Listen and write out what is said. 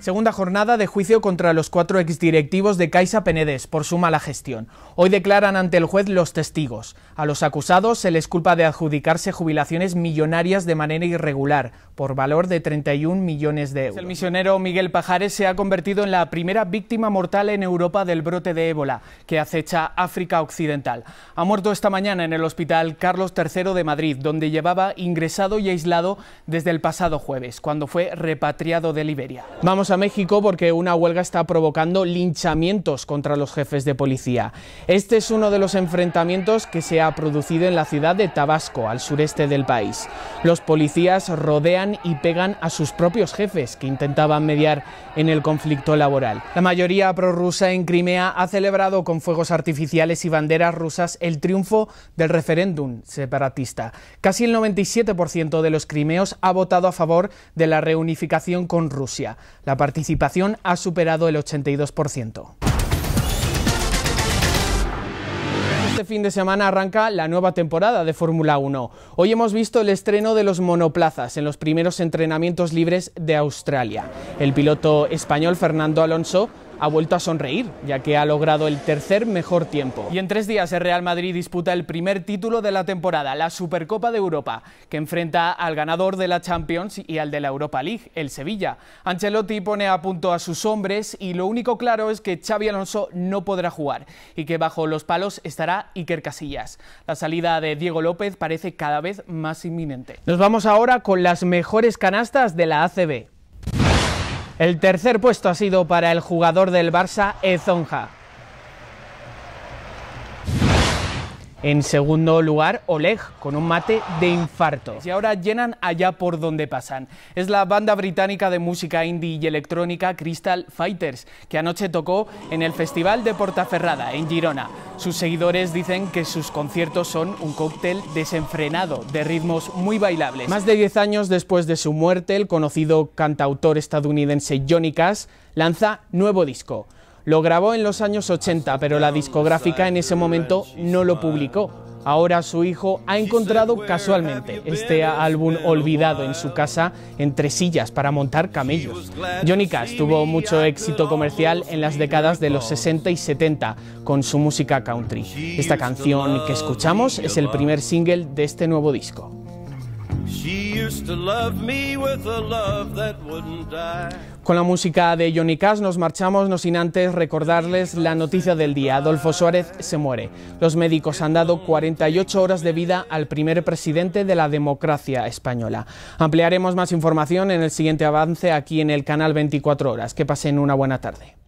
Segunda jornada de juicio contra los cuatro exdirectivos de Caixa Penedes por su mala gestión. Hoy declaran ante el juez los testigos. A los acusados se les culpa de adjudicarse jubilaciones millonarias de manera irregular, por valor de 31 millones de euros. El misionero Miguel Pajares se ha convertido en la primera víctima mortal en Europa del brote de ébola que acecha África Occidental. Ha muerto esta mañana en el hospital Carlos III de Madrid, donde llevaba ingresado y aislado desde el pasado jueves, cuando fue repatriado de Liberia. Vamos a México porque una huelga está provocando linchamientos contra los jefes de policía. Este es uno de los enfrentamientos que se ha producido en la ciudad de Tabasco, al sureste del país. Los policías rodean y pegan a sus propios jefes que intentaban mediar en el conflicto laboral. La mayoría prorrusa en Crimea ha celebrado con fuegos artificiales y banderas rusas el triunfo del referéndum separatista. Casi el 97% de los crimeos ha votado a favor de la reunificación con Rusia. La participación ha superado el 82%. Este fin de semana arranca la nueva temporada de Fórmula 1. Hoy hemos visto el estreno de los monoplazas en los primeros entrenamientos libres de Australia. El piloto español Fernando Alonso ha vuelto a sonreír, ya que ha logrado el tercer mejor tiempo. Y en tres días el Real Madrid disputa el primer título de la temporada, la Supercopa de Europa, que enfrenta al ganador de la Champions y al de la Europa League, el Sevilla. Ancelotti pone a punto a sus hombres y lo único claro es que Xavi Alonso no podrá jugar y que bajo los palos estará Iker Casillas. La salida de Diego López parece cada vez más inminente. Nos vamos ahora con las mejores canastas de la ACB. El tercer puesto ha sido para el jugador del Barça, Ezonja. En segundo lugar, Oleg, con un mate de infarto. Y ahora llenan allá por donde pasan. Es la banda británica de música indie y electrónica Crystal Fighters, que anoche tocó en el Festival de Portaferrada, en Girona. Sus seguidores dicen que sus conciertos son un cóctel desenfrenado, de ritmos muy bailables. Más de 10 años después de su muerte, el conocido cantautor estadounidense Johnny Cash lanza nuevo disco. Lo grabó en los años 80, pero la discográfica en ese momento no lo publicó. Ahora su hijo ha encontrado casualmente este álbum olvidado en su casa entre sillas para montar camellos. Johnny Cash tuvo mucho éxito comercial en las décadas de los 60 y 70 con su música country. Esta canción que escuchamos es el primer single de este nuevo disco. Con la música de Johnny Cash nos marchamos, no sin antes recordarles la noticia del día. Adolfo Suárez se muere. Los médicos han dado 48 horas de vida al primer presidente de la democracia española. Ampliaremos más información en el siguiente avance aquí en el canal 24 Horas. Que pasen una buena tarde.